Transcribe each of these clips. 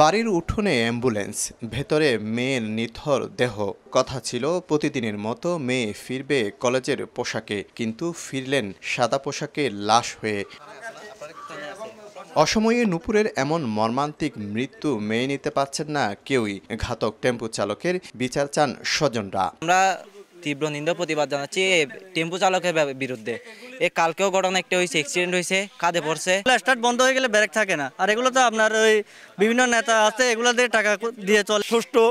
বাড়ির উঠোনে অ্যাম্বুলেন্স ভেতরে মেয়ের নিথর দেহ কথা ছিল প্রতিদিনের মতো মেয়ে ফিরবে কলেজের পোশাকে কিন্তু ফিরলেন সাদা পোশাকে লাশ হয়ে অসময়ে নুপুরের এমন মর্মান্তিক মৃত্যু মেয়ে নিতে পারছেন না কেউই ঘাতক টেম্পু চালকের বিচার চান স্বজনরা আমরা তীব্র নিন্দা প্রতিবাদ জানাচ্ছি টেম্পু চালকের বিরুদ্ধে এ কালকেও ঘটনা একটা হয়েছে অ্যাক্সিডেন্ট হয়েছে কাঁধে পড়ছে স্টার্ট বন্ধ হয়ে গেলে ব্রেক থাকে না আর এগুলো তো আপনার ওই বিভিন্ন নেতা আছে এগুলো দিয়ে টাকা দিয়ে চলে সুষ্ঠু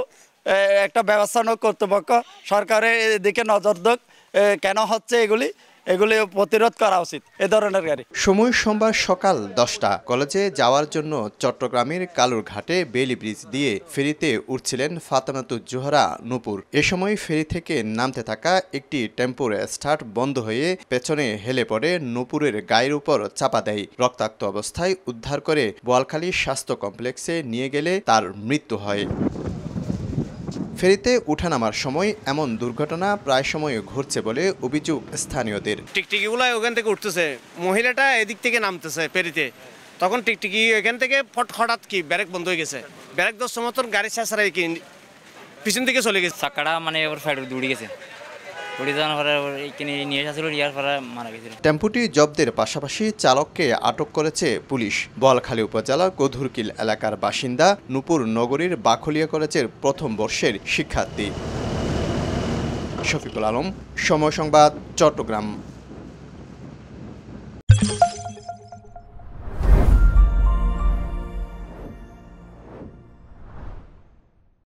একটা ব্যবস্থা কর্তৃপক্ষ সরকারের দিকে নজর দোক কেন হচ্ছে এগুলি এগুলি প্রতিরোধ করা উচিত এ ধরনের গাড়ি সময় সোমবার সকাল দশটা কলেজে যাওয়ার জন্য চট্টগ্রামের কালুরঘাটে বেলি ব্রিজ দিয়ে ফেরিতে উঠছিলেন ফাতেমাতু জোহরা নুপুর এ সময় ফেরি থেকে নামতে থাকা একটি টেম্পোর স্টার্ট বন্ধ হয়ে পেছনে হেলে পড়ে নুপুরের গায়ের উপর চাপা দেয় রক্তাক্ত অবস্থায় উদ্ধার করে বোয়ালখালী স্বাস্থ্য কমপ্লেক্সে নিয়ে গেলে তার মৃত্যু হয় ফেরিতে ওঠানামার সময় এমন দুর্ঘটনা প্রায় সময় ঘটছে বলে অভিযোগ স্থানীয়দের টিকটিকিগুলো ওখান থেকে উঠতেছে মহিলাটা এদিক থেকে নামতেছে ফেরিতে তখন টিকটিকি এখান থেকে ফট হঠাৎ কি ব্যারেক বন্ধ হয়ে গেছে ব্যারেক দশ সমতন গাড়ি ছাড়া কি পিছন থেকে চলে গেছে চাকাটা মানে এবার ফ্যাট দৌড়ে গেছে টেম্পুটি জব্দের পাশাপাশি চালককে আটক করেছে পুলিশ বলখালী উপজেলা গধুরকিল এলাকার বাসিন্দা নূপুর নগরীর বাখলিয়া কলেজের প্রথম বর্ষের শিক্ষার্থী শফিকুল আলম সময় সংবাদ চট্টগ্রাম